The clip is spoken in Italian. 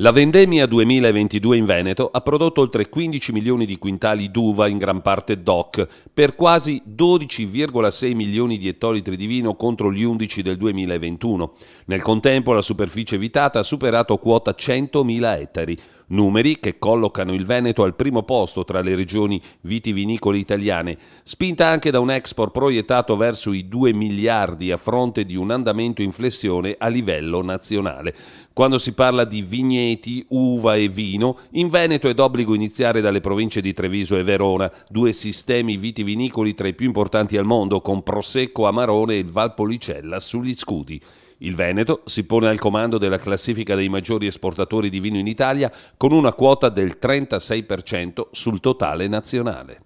La vendemmia 2022 in Veneto ha prodotto oltre 15 milioni di quintali d'uva in gran parte DOC, per quasi 12,6 milioni di ettolitri di vino contro gli 11 del 2021. Nel contempo la superficie evitata ha superato quota 100.000 ettari, numeri che collocano il Veneto al primo posto tra le regioni vitivinicole italiane, spinta anche da un export proiettato verso i 2 miliardi a fronte di un andamento in flessione a livello nazionale. Quando si parla di vigneti, uva e vino, in Veneto è d'obbligo iniziare dalle province di Treviso e Verona, due sistemi vitivinicoli tra i più importanti al mondo, con Prosecco, Amarone e Valpolicella sugli scudi. Il Veneto si pone al comando della classifica dei maggiori esportatori di vino in Italia con una quota del 36% sul totale nazionale.